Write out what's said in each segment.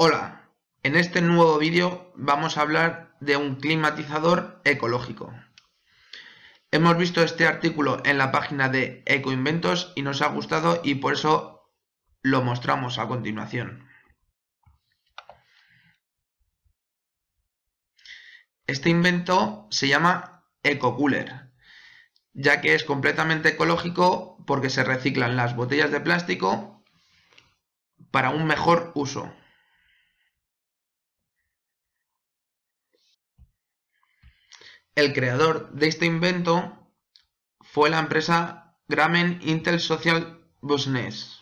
Hola, en este nuevo vídeo vamos a hablar de un climatizador ecológico. Hemos visto este artículo en la página de Ecoinventos y nos ha gustado y por eso lo mostramos a continuación. Este invento se llama EcoCooler, ya que es completamente ecológico porque se reciclan las botellas de plástico para un mejor uso. El creador de este invento fue la empresa Gramen Intel Social Business,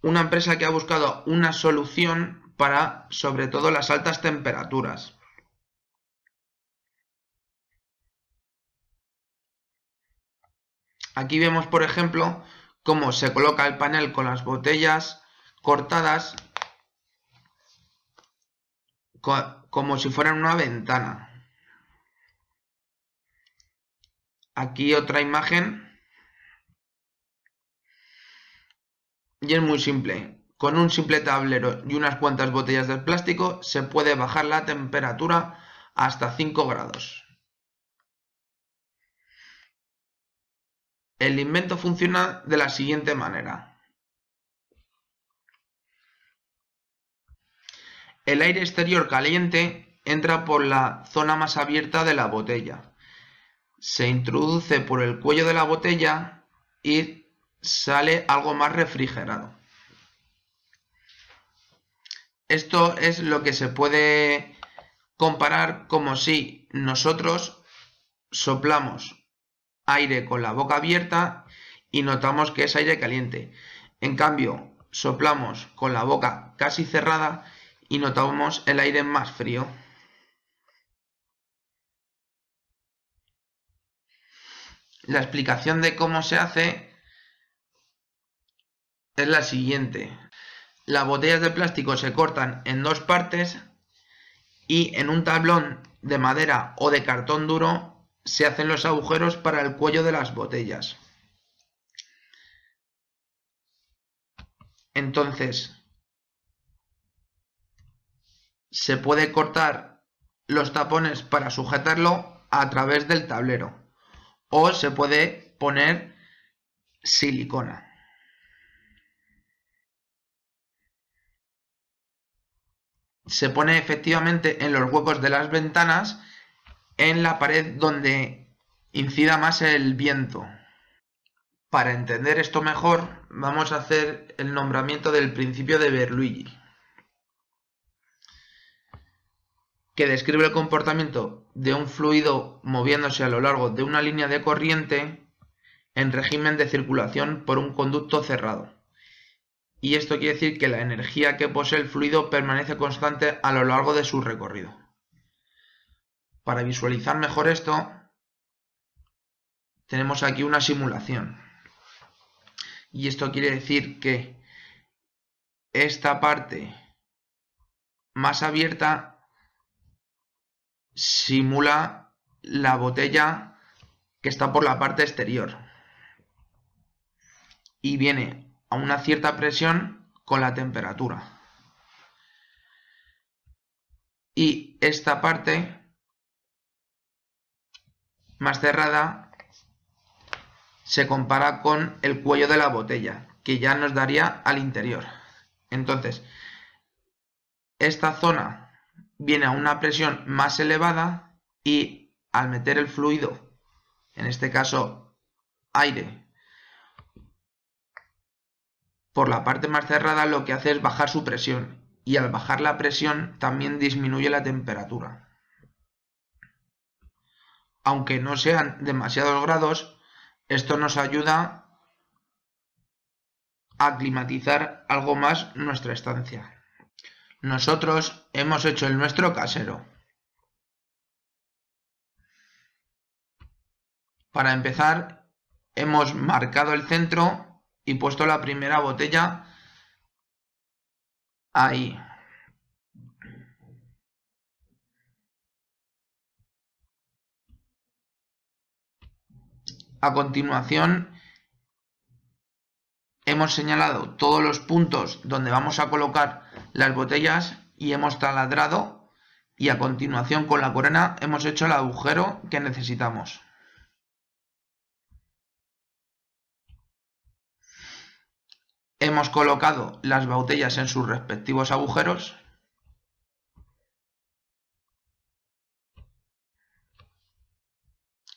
una empresa que ha buscado una solución para sobre todo las altas temperaturas. Aquí vemos, por ejemplo, cómo se coloca el panel con las botellas cortadas como si fueran una ventana. Aquí otra imagen. Y es muy simple. Con un simple tablero y unas cuantas botellas de plástico se puede bajar la temperatura hasta 5 grados. El invento funciona de la siguiente manera. El aire exterior caliente entra por la zona más abierta de la botella. Se introduce por el cuello de la botella y sale algo más refrigerado. Esto es lo que se puede comparar como si nosotros soplamos aire con la boca abierta y notamos que es aire caliente. En cambio, soplamos con la boca casi cerrada y notamos el aire más frío. La explicación de cómo se hace es la siguiente. Las botellas de plástico se cortan en dos partes y en un tablón de madera o de cartón duro se hacen los agujeros para el cuello de las botellas. Entonces, se puede cortar los tapones para sujetarlo a través del tablero o se puede poner silicona. Se pone efectivamente en los huecos de las ventanas en la pared donde incida más el viento. Para entender esto mejor, vamos a hacer el nombramiento del principio de Berluigi. que describe el comportamiento de un fluido moviéndose a lo largo de una línea de corriente en régimen de circulación por un conducto cerrado. Y esto quiere decir que la energía que posee el fluido permanece constante a lo largo de su recorrido. Para visualizar mejor esto, tenemos aquí una simulación. Y esto quiere decir que esta parte más abierta simula la botella que está por la parte exterior. Y viene a una cierta presión con la temperatura. Y esta parte más cerrada se compara con el cuello de la botella, que ya nos daría al interior. Entonces, esta zona viene a una presión más elevada y al meter el fluido, en este caso aire, por la parte más cerrada lo que hace es bajar su presión y al bajar la presión también disminuye la temperatura. Aunque no sean demasiados grados, esto nos ayuda a climatizar algo más nuestra estancia. Nosotros hemos hecho el nuestro casero. Para empezar, hemos marcado el centro y puesto la primera botella ahí. A continuación hemos señalado todos los puntos donde vamos a colocar las botellas y hemos taladrado y a continuación con la corona hemos hecho el agujero que necesitamos. Hemos colocado las botellas en sus respectivos agujeros.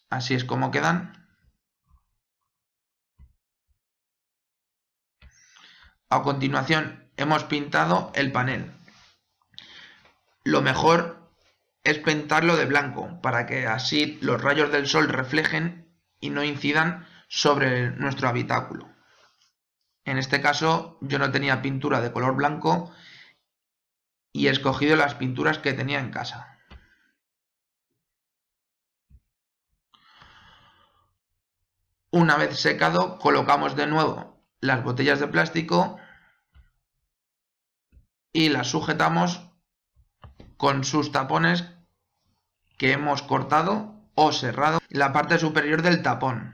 Así es como quedan. A continuación hemos pintado el panel. Lo mejor es pintarlo de blanco para que así los rayos del sol reflejen y no incidan sobre nuestro habitáculo. En este caso yo no tenía pintura de color blanco y he escogido las pinturas que tenía en casa. Una vez secado colocamos de nuevo las botellas de plástico y las sujetamos con sus tapones que hemos cortado o cerrado la parte superior del tapón.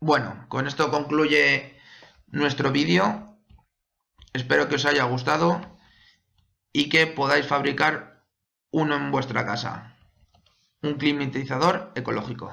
Bueno, con esto concluye nuestro vídeo. Espero que os haya gustado y que podáis fabricar uno en vuestra casa. Un climatizador ecológico.